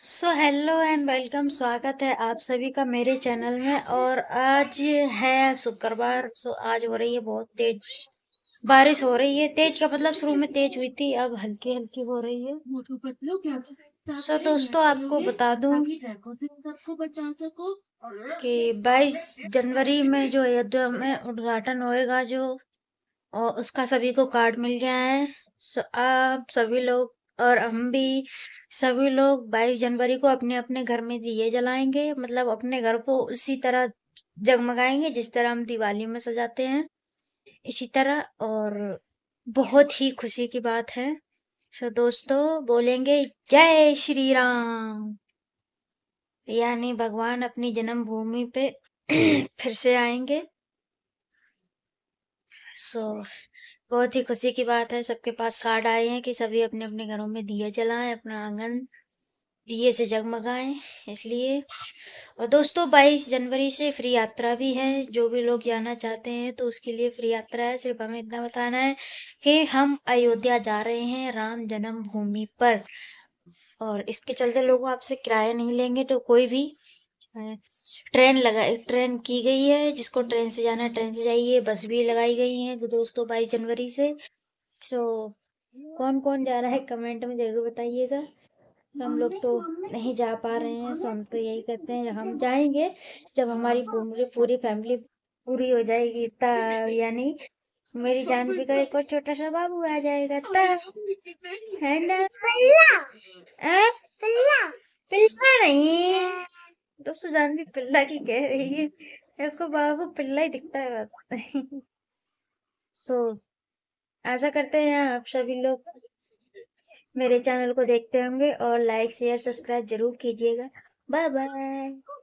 so hello and welcome स्वागत है आप सभी का मेरे चैनल में और आज है शुक्रवार सो आज हो रही है बहुत तेज बारिश हो रही है तेज का मतलब शुरू में तेज हुई थी अब हल्की हल्की हो रही है सो दोस्तों आपको बता दूं कि 22 जनवरी में जो अयोध्या में उद्घाटन होएगा जो और उसका सभी को कार्ड मिल गया है सो आप सभी लोग और हम भी सभी लोग बाईस जनवरी को अपने अपने घर में दिए जलाएंगे मतलब अपने घर को उसी तरह जगमगाएंगे जिस तरह हम दिवाली में सजाते हैं इसी तरह और बहुत ही खुशी की बात है सो दोस्तों बोलेंगे जय श्री राम यानी भगवान अपनी जन्मभूमि पे फिर से आएंगे सो so, बहुत ही खुशी की बात है सबके पास कार्ड आए हैं कि सभी अपने अपने घरों में दिए जलाएं अपना आंगन दिए से जगमगाएं इसलिए और दोस्तों बाईस जनवरी से फ्री यात्रा भी है जो भी लोग जाना चाहते हैं तो उसके लिए फ्री यात्रा है सिर्फ हमें इतना बताना है कि हम अयोध्या जा रहे हैं राम जन्मभूमि पर और इसके चलते लोग आपसे किराया नहीं लेंगे तो कोई भी ट्रेन लगा ट्रेन की गई है जिसको ट्रेन से जाना है ट्रेन से जाइए बस भी लगाई गई है दोस्तों बाईस जनवरी से सो so, कौन कौन जा रहा है कमेंट में ज़रूर बताइएगा हम लोग तो नहीं जा पा रहे हैं सो हम तो यही करते हैं हम जाएंगे जब हमारी पूरी पूरी फैमिली पूरी हो जाएगी तब यानी मेरी जानवी का एक और छोटा सा बाबू आ जाएगा तब है ना जान भी पिल्ला की कह रही है इसको बाबू पिल्ला ही दिखता है सो so, आशा करते हैं आप सभी लोग मेरे चैनल को देखते होंगे और लाइक शेयर सब्सक्राइब जरूर कीजिएगा बाय बाय